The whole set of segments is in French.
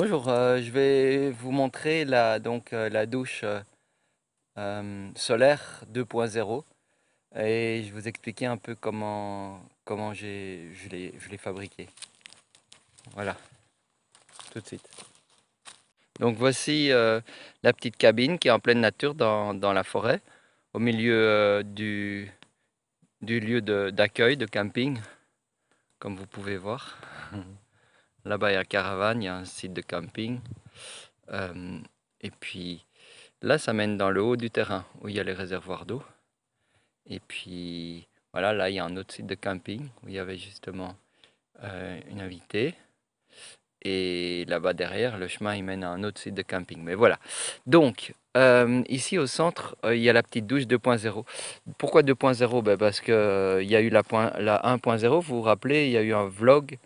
Bonjour, euh, je vais vous montrer la, donc, euh, la douche euh, solaire 2.0 et je vais vous expliquer un peu comment, comment je l'ai fabriquée. Voilà, tout de suite. Donc voici la petite cabine qui est en pleine nature dans, la forêt, au milieu du, du lieu d'accueil, de, de, camping, comme vous pouvez voir. Là-bas, il y a Caravane, il y a un site de camping. Euh, et puis là, ça mène dans le haut du terrain où il y a les réservoirs d'eau. Et puis voilà, là, il y a un autre site de camping où il y avait justement euh, une invitée. Et là-bas derrière, le chemin il mène à un autre site de camping. Mais voilà. Donc, euh, ici au centre, euh, il y a la petite douche 2.0. Pourquoi 2.0 ben Parce qu'il euh, il y a eu la, la 1.0, vous vous rappelez, il y a eu un vlog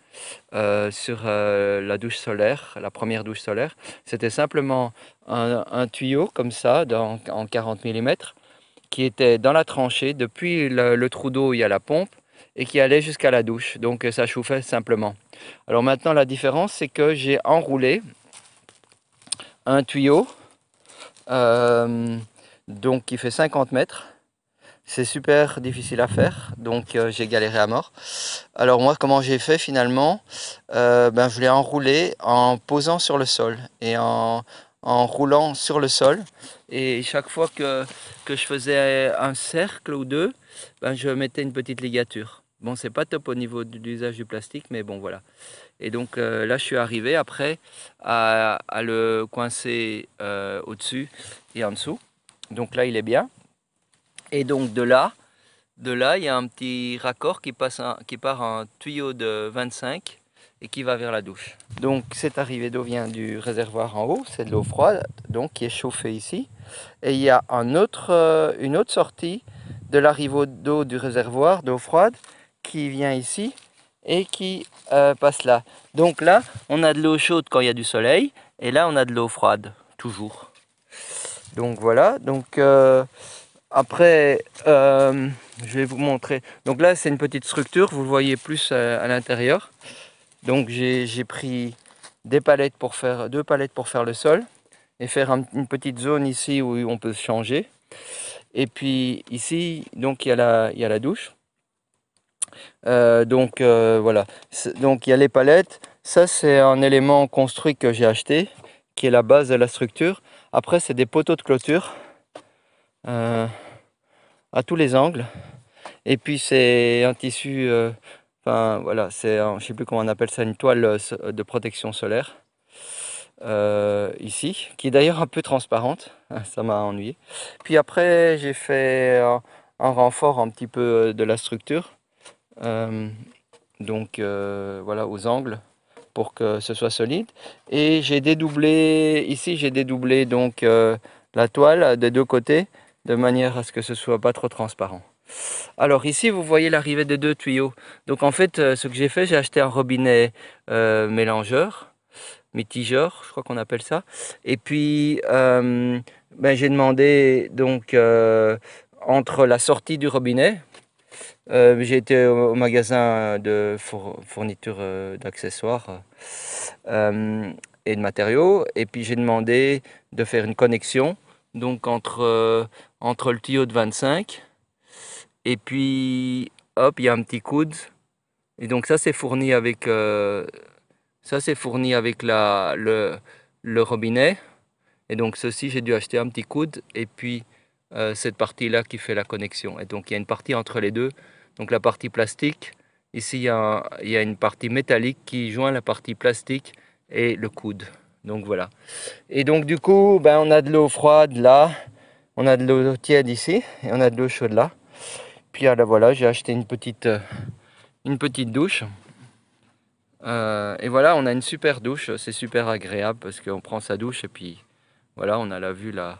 sur la douche solaire, la première douche solaire. C'était simplement un, tuyau comme ça, en 40 mm, qui était dans la tranchée. Depuis le, le trou d'eau, il y a la pompe et qui allait jusqu'à la douche. Donc euh, ça chauffait simplement. Alors maintenant la différence c'est que j'ai enroulé un tuyau euh, donc qui fait 50 mètres. C'est super difficile à faire, donc euh, j'ai galéré à mort. Alors moi, comment j'ai fait finalement ben, Je l'ai enroulé en posant sur le sol et en, en roulant sur le sol. Et chaque fois que, je faisais un cercle ou deux, ben, je mettais une petite ligature. Bon, c'est pas top au niveau de l'usage du plastique, mais bon, voilà. Et donc euh, là, je suis arrivé après à, le coincer euh, au-dessus et en dessous. Donc là, il est bien. Et donc de là, de là, il y a un petit raccord qui, passe qui part un tuyau de 25 et qui va vers la douche. Donc cette arrivée d'eau vient du réservoir en haut, c'est de l'eau froide, donc qui est chauffée ici. Et il y a un autre, euh, une autre sortie de l'arrivée d'eau du réservoir, d'eau froide, qui vient ici et qui euh, passe là. Donc là, on a de l'eau chaude quand il y a du soleil, et là on a de l'eau froide, toujours. Donc voilà, donc euh, après, je vais vous montrer. Donc là, c'est une petite structure, vous le voyez plus à l'intérieur. Donc j'ai pris des palettes pour faire, deux palettes pour faire le sol et faire une petite zone ici où on peut changer. Et puis ici, donc il y a la, il y la douche. Euh, donc euh, voilà, donc il y a les palettes. Ça c'est un élément construit que j'ai acheté, qui est la base de la structure. Après c'est des poteaux de clôture euh, à tous les angles. Et puis c'est un tissu Enfin, voilà, c'est, je ne sais plus comment on appelle ça, une toile euh, de protection solaire. Euh, ici, qui est d'ailleurs un peu transparente, ça m'a ennuyé. Puis après, j'ai fait euh, un, renfort un petit peu de la structure, donc voilà, aux angles, pour que ce soit solide. Et j'ai dédoublé, ici j'ai dédoublé donc la toile des deux côtés, de manière à ce que ce soit pas trop transparent. Alors ici, vous voyez l'arrivée des deux tuyaux. Donc en fait, euh, ce que j'ai fait, j'ai acheté un robinet euh, mélangeur, mitigeur, je crois qu'on appelle ça. Et puis, euh, ben, j'ai demandé donc entre la sortie du robinet, j'ai été au, magasin de fourniture d'accessoires et de matériaux, et puis j'ai demandé de faire une connexion donc entre, entre le tuyau de 25 et puis, hop, il y a un petit coude. Et donc ça, c'est fourni avec, euh, ça, c'est fourni avec la, le, robinet. Et donc ceci, j'ai dû acheter un petit coude. Et puis, euh, cette partie-là qui fait la connexion. Et donc, il y a une partie entre les deux. Donc la partie plastique. Ici, il y, a il y a une partie métallique qui joint la partie plastique et le coude. Donc voilà. Et donc du coup, ben, on a de l'eau froide là, on a de l'eau tiède ici, et on a de l'eau chaude là. Puis ah, ben voilà, j'ai acheté une petite, euh, une petite douche. Euh, et voilà, on a une super douche, c'est super agréable parce qu'on prend sa douche et puis voilà, on a la vue là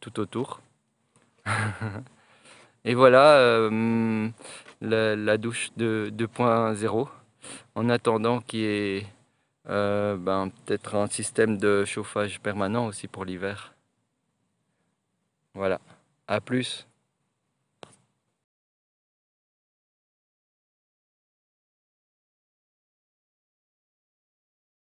tout autour. et voilà euh, la, douche de 2.0. En attendant qu'il y ait ben, peut-être un système de chauffage permanent aussi pour l'hiver. Voilà, à plus.